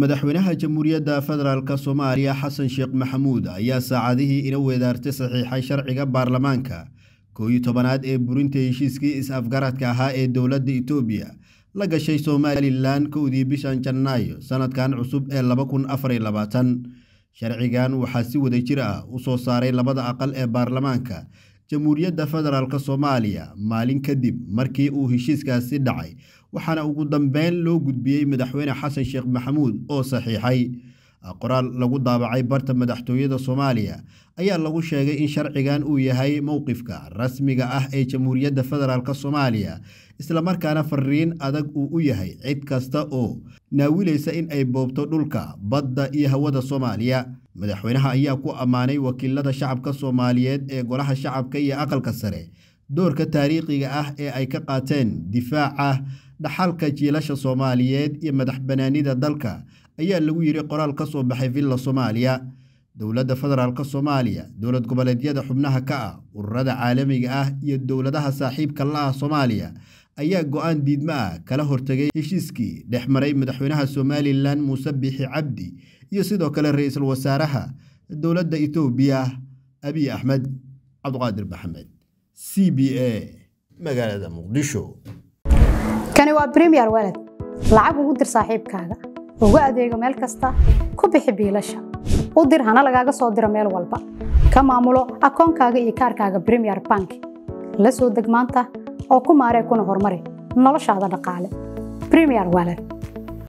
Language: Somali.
madaxweynaha jamhuuriyadda federaalka soomaaliya xasan sheekh maxamuud ayaa saacadihii ina weedaartay saxiixay sharciga baarlamaanka koow iyo tobanaad ee burinta heshiiskii is-afgaradka ahaa ee dowladda itoobiya la gashay somalilan kowdii bishan janaayo sanadkan cusub ee laba kun afar iyo labaatan sharcigan waxaa si wada jir ah u soo saaray labada aqal ee baarlamaanka jamhuuriyadda federaalka soomaaliya maalin kadib markii uu heshiiskaasi dhacay waxaana ugu dambeyn loo gudbiyey madaxweyne xasan sheekh maxamuud oo saxiixay qoraal lagu daabacay barta madaxtooyada soomaaliya ayaa lagu sheegay in sharcigan uu yahay mowqifka rasmiga ah ee jamhuuriyadda federaalk soomaaliya islamarkaana fariin adag uu u yahay cid kasta oo naawilaysa in ay boobto dhulka badda iyo hawada soomaaliya madaxweynaha ayaa ku ammaanay wakiilada shacabka soomaaliyeed ee golaha shacabka iyo aqalka sare doorka taariikhiga ah ee ay ka qaateen difaaca dhaxalka jiilasha soomaaliyeed iyo madax banaanida dalka ayaa lagu yidhi qoraal ka soo baxay villa soomaaliya dowladda federaalka soomaaliya dowlad goboleedyada xubnaha ka ah ururada caalamiga ah iyo dowladaha saaxiibka la ah soomaaliya ayaa go-aan diidmo ah kala hortegay heshiiskii dhex maray madaxweynaha somalilan muuse biixi cabdi iyo sidoo kale ra-iisul wasaaraha dowladda etoobiya abiy axmed cabduqaadir maxamed c b a magaalada muqdisho kani waa premier walad lacag ugu dir saaxiibkaaga ugu adeego meel kasta ku bixi biilasha u dir hana lagaaga soo diro meel walba ka maamulo akoonkaaga iyo kaarkaaga premier bank la soo deg maanta oo ku maaree kuna horumari noloshaada dhaqaale bremier walad